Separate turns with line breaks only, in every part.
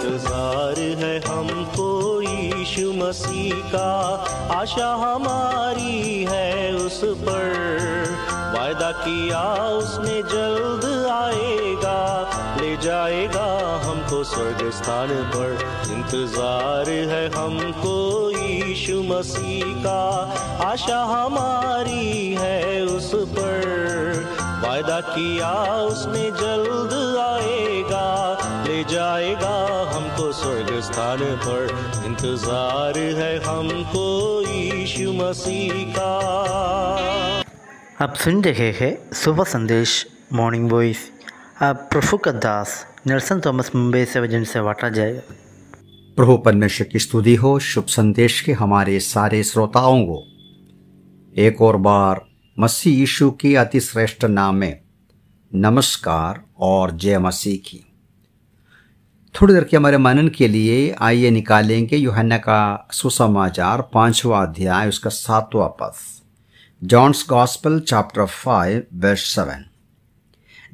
इंतजार है हमको यीशु मसीह का आशा हमारी है उस पर वायदा किया उसने जल्द आएगा ले जाएगा हमको स्वर्ग स्थान पर इंतजार है हमको यीशु मसीह का आशा हमारी है उस पर वायदा किया उसने जल्द आएगा जाएगा हमको स्वर्ग स्थान पर इंतजार है हमको यीशु मसीह का आप सुन रहे हैं सुबह संदेश मॉर्निंग वॉइस आप प्रभु का दास नरसन थॉमस मुंबई से वजन से वाटा जाएगा प्रभु परमेश्वर की स्तुति हो शुभ संदेश के हमारे सारे श्रोताओं को एक और बार मसीह यीशु के अति श्रेष्ठ नाम में नमस्कार और जय मसीह की थोड़ी देर के हमारे मनन के लिए आइए निकालेंगे योहन्ना का सुसमाचार पांचवा अध्याय उसका सातवां पद John's gospel chapter five verse seven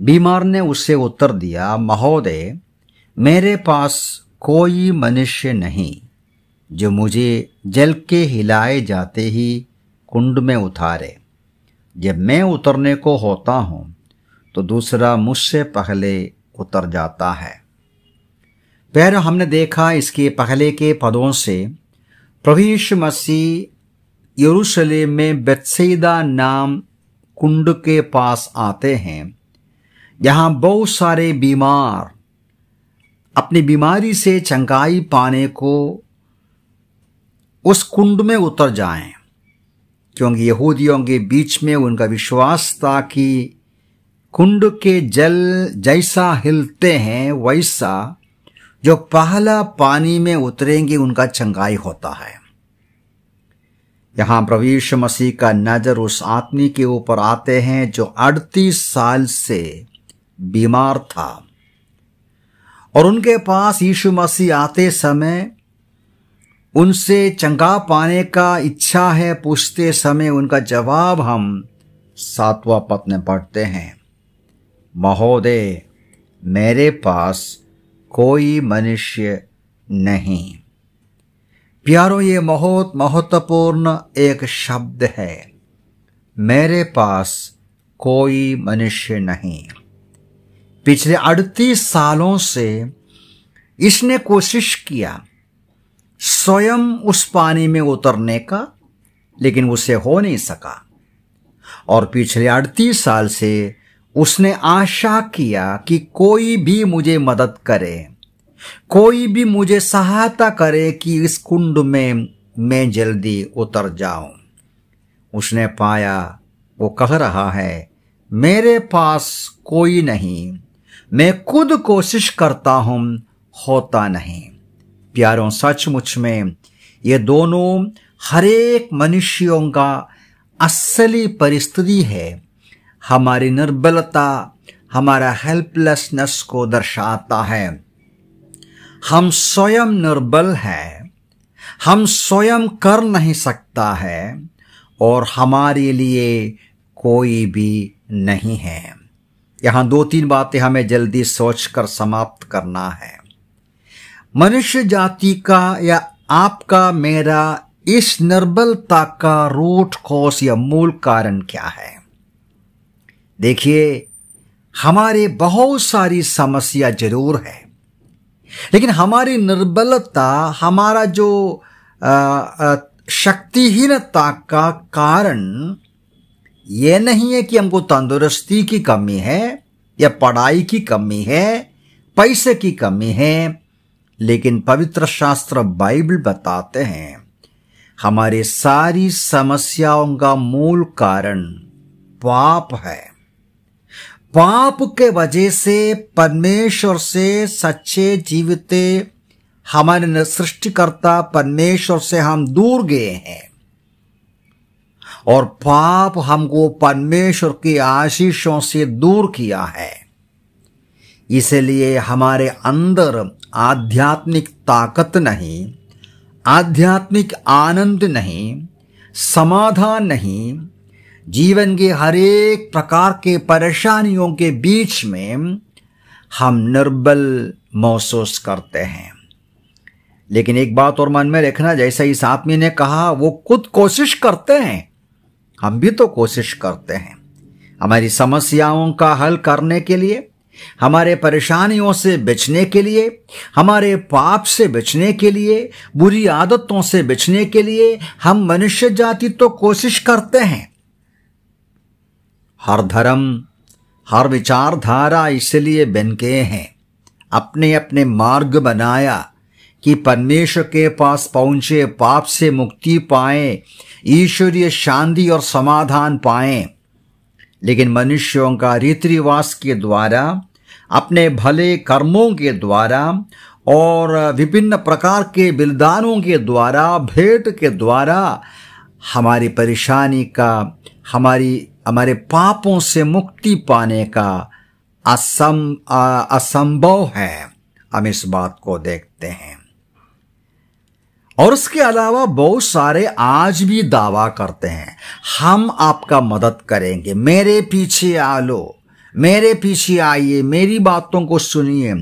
बीमार ने उससे उत्तर दिया महोदय मेरे पास कोई मनुष्य नहीं जो मुझे जल के हिलाए जाते ही कुंड में उतारे जब मैं उतरने को होता हूँ तो दूसरा मुझसे पहले उतर जाता है पैर हमने देखा इसके पहले के पदों से प्रभु मसीह यरूशलेम में बेतसीदा नाम कुंड के पास आते हैं यहाँ बहुत सारे बीमार अपनी बीमारी से चंगाई पाने को उस कुंड में उतर जाएं क्योंकि यहूदियों के बीच में उनका विश्वास था कि कुंड के जल जैसा हिलते हैं वैसा जो पहला पानी में उतरेंगे उनका चंगाई होता है यहां प्रवीष मसीह का नजर उस आदमी के ऊपर आते हैं जो 38 साल से बीमार था और उनके पास यीशु मसीह आते समय उनसे चंगा पाने का इच्छा है पूछते समय उनका जवाब हम सातवा पत्न पढ़ते हैं महोदय मेरे पास कोई मनुष्य नहीं प्यारो ये बहुत महत्वपूर्ण एक शब्द है मेरे पास कोई मनुष्य नहीं पिछले अड़तीस सालों से इसने कोशिश किया स्वयं उस पानी में उतरने का लेकिन उसे हो नहीं सका और पिछले अड़तीस साल से उसने आशा किया कि कोई भी मुझे मदद करे कोई भी मुझे सहायता करे कि इस कुंड में मैं जल्दी उतर जाऊं उसने पाया वो कह रहा है मेरे पास कोई नहीं मैं खुद कोशिश करता हूं होता नहीं प्यारों सचमुच में ये दोनों हरेक मनुष्यों का असली परिस्थिति है हमारी निर्बलता हमारा हेल्पलेसनेस को दर्शाता है हम स्वयं निर्बल है हम स्वयं कर नहीं सकता है और हमारे लिए कोई भी नहीं है यहां दो तीन बातें हमें जल्दी सोचकर समाप्त करना है मनुष्य जाति का या आपका मेरा इस निर्बलता का रूट कोस या मूल कारण क्या है देखिए हमारे बहुत सारी समस्या जरूर है लेकिन हमारी निर्बलता हमारा जो शक्तिहीनता का कारण ये नहीं है कि हमको तंदुरुस्ती की कमी है या पढ़ाई की कमी है पैसे की कमी है लेकिन पवित्र शास्त्र बाइबल बताते हैं हमारे सारी समस्याओं का मूल कारण पाप है पाप के वजह से परमेश्वर से सच्चे जीवते हमारे सृष्टिकर्ता परमेश्वर से हम दूर गए हैं और पाप हमको परमेश्वर की आशीषों से दूर किया है इसलिए हमारे अंदर आध्यात्मिक ताकत नहीं आध्यात्मिक आनंद नहीं समाधान नहीं जीवन के हर एक प्रकार के परेशानियों के बीच में हम निर्बल महसूस करते हैं लेकिन एक बात और मन में रखना जैसा इस आदमी ने कहा वो खुद कोशिश करते हैं हम भी तो कोशिश करते हैं हमारी समस्याओं का हल करने के लिए हमारे परेशानियों से बचने के लिए हमारे पाप से बचने के लिए बुरी आदतों से बचने के लिए हम मनुष्य जाति तो कोशिश करते हैं हर धर्म हर विचारधारा इसलिए बनके हैं अपने अपने मार्ग बनाया कि परमेश्वर के पास पहुंचे पाप से मुक्ति पाए ईश्वरीय शांति और समाधान पाए लेकिन मनुष्यों का रीति रिवाज के द्वारा अपने भले कर्मों के द्वारा और विभिन्न प्रकार के बलिदानों के द्वारा भेंट के द्वारा हमारी परेशानी का हमारी हमारे पापों से मुक्ति पाने का असम असंभव है हम इस बात को देखते हैं और उसके अलावा बहुत सारे आज भी दावा करते हैं हम आपका मदद करेंगे मेरे पीछे आ लो मेरे पीछे आइए मेरी बातों को सुनिए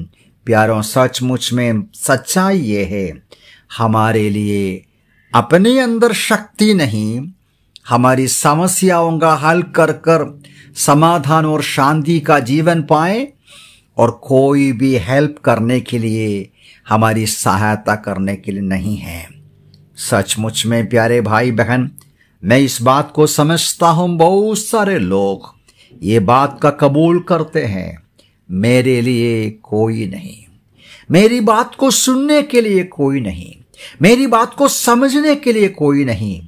प्यारों सचमुच में सच्चाई ये है हमारे लिए अपने अंदर शक्ति नहीं हमारी समस्याओं का हल कर कर समाधान और शांति का जीवन पाए और कोई भी हेल्प करने के लिए हमारी सहायता करने के लिए नहीं है सचमुच में प्यारे भाई बहन मैं इस बात को समझता हूं बहुत सारे लोग ये बात का कबूल करते हैं मेरे लिए कोई नहीं मेरी बात को सुनने के लिए कोई नहीं मेरी बात को समझने के लिए कोई नहीं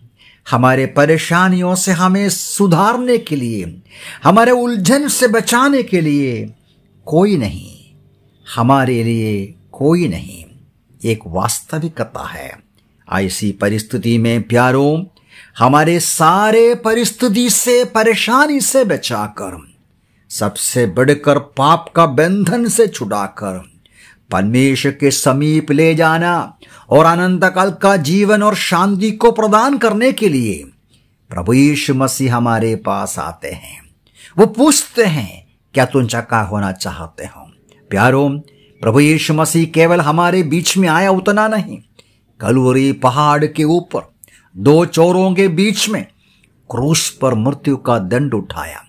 हमारे परेशानियों से हमें सुधारने के लिए हमारे उलझन से बचाने के लिए कोई नहीं हमारे लिए कोई नहीं एक वास्तविकता है ऐसी परिस्थिति में प्यारों हमारे सारे परिस्थिति से परेशानी से बचाकर सबसे बढ़कर पाप का बंधन से छुड़ाकर परमेश्वर के समीप ले जाना और अनंत काल का जीवन और शांति को प्रदान करने के लिए प्रभु यीशु मसीह हमारे पास आते हैं वो पूछते हैं क्या तुम चक्का होना चाहते हो प्यारो प्रभु यीशु मसीह केवल हमारे बीच में आया उतना नहीं कलवरी पहाड़ के ऊपर दो चोरों के बीच में क्रूस पर मृत्यु का दंड उठाया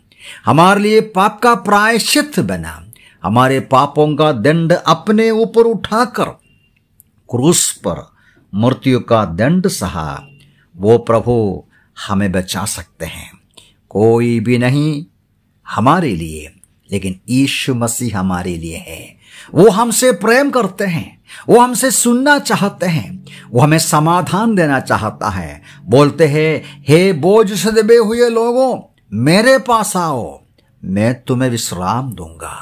हमारे लिए पाप का प्रायश्चित बना हमारे पापों का दंड अपने ऊपर उठाकर क्रूस पर मृत्यु का दंड सहा वो प्रभु हमें बचा सकते हैं कोई भी नहीं हमारे लिए लेकिन ईश्व मसीह हमारे लिए है वो हमसे प्रेम करते हैं वो हमसे सुनना चाहते हैं वो हमें समाधान देना चाहता है बोलते हैं हे बोझ से दबे हुए लोगों मेरे पास आओ मैं तुम्हें विश्राम दूंगा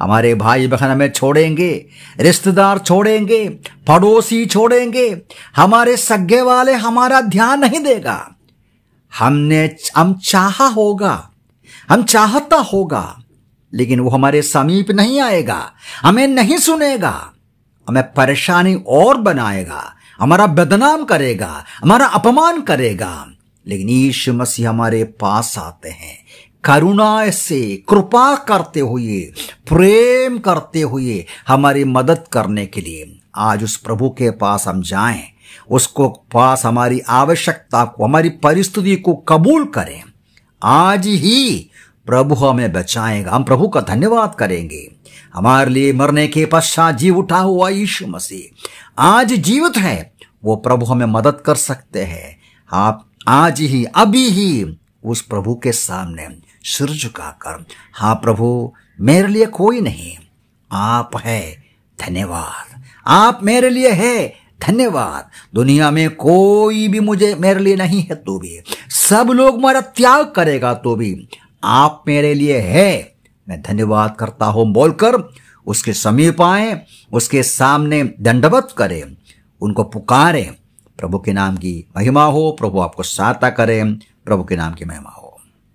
हमारे भाई बहन हमें छोड़ेंगे रिश्तेदार छोड़ेंगे पड़ोसी छोड़ेंगे हमारे सगे वाले हमारा ध्यान नहीं देगा हमने हम चाहा होगा हम चाहता होगा लेकिन वो हमारे समीप नहीं आएगा हमें नहीं सुनेगा हमें परेशानी और बनाएगा हमारा बदनाम करेगा हमारा अपमान करेगा लेकिन ईश मसीह हमारे पास आते हैं करुणा से कृपा करते हुए प्रेम करते हुए हमारी मदद करने के लिए आज उस प्रभु के पास हम जाएं उसको पास हमारी आवश्यकता को हमारी परिस्थिति को कबूल करें आज ही प्रभु हमें बचाएगा हम प्रभु का धन्यवाद करेंगे हमारे लिए मरने के पश्चात जीव उठा हुआ यीशु मसीह आज जीवित है वो प्रभु हमें मदद कर सकते हैं आप आज ही अभी ही उस प्रभु के सामने सिर झुकाकर हाँ प्रभु मेरे लिए कोई नहीं आप है धन्यवाद आप मेरे लिए है धन्यवाद दुनिया में कोई भी मुझे मेरे लिए नहीं है तो भी सब लोग मेरा त्याग करेगा तो भी आप मेरे लिए है मैं धन्यवाद करता हूं बोलकर उसके समीप आए उसके सामने दंडवत करें उनको पुकारें प्रभु के नाम की महिमा हो प्रभु आपको सहायता करें प्रभु के नाम की महिमा हो